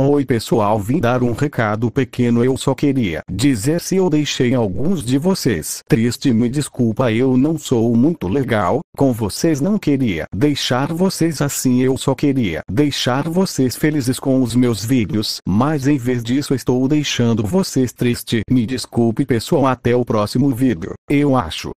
Oi pessoal vim dar um recado pequeno eu só queria dizer se eu deixei alguns de vocês triste me desculpa eu não sou muito legal, com vocês não queria deixar vocês assim eu só queria deixar vocês felizes com os meus vídeos, mas em vez disso estou deixando vocês triste me desculpe pessoal até o próximo vídeo, eu acho.